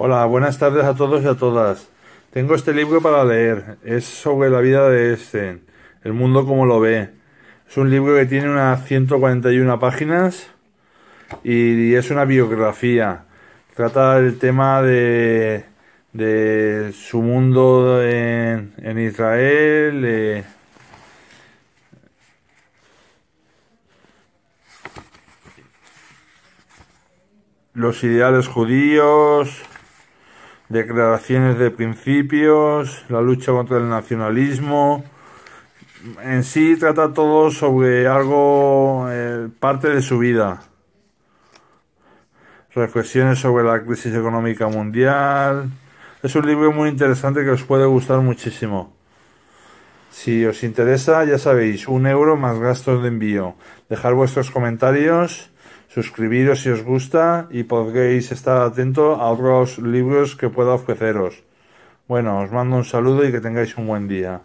Hola, buenas tardes a todos y a todas. Tengo este libro para leer. Es sobre la vida de este, el mundo como lo ve. Es un libro que tiene unas 141 páginas y es una biografía. Trata el tema de, de su mundo en, en Israel. los ideales judíos, declaraciones de principios, la lucha contra el nacionalismo. En sí trata todo sobre algo, eh, parte de su vida. Reflexiones sobre la crisis económica mundial. Es un libro muy interesante que os puede gustar muchísimo. Si os interesa, ya sabéis, un euro más gastos de envío. Dejar vuestros comentarios Suscribiros si os gusta y podréis estar atento a otros libros que pueda ofreceros. Bueno, os mando un saludo y que tengáis un buen día.